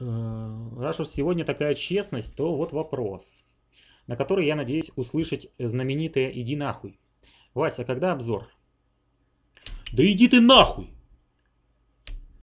Э, раз уж сегодня такая честность, то вот вопрос, на который я надеюсь услышать знаменитое «иди нахуй». Вася, когда обзор? Да иди ты нахуй!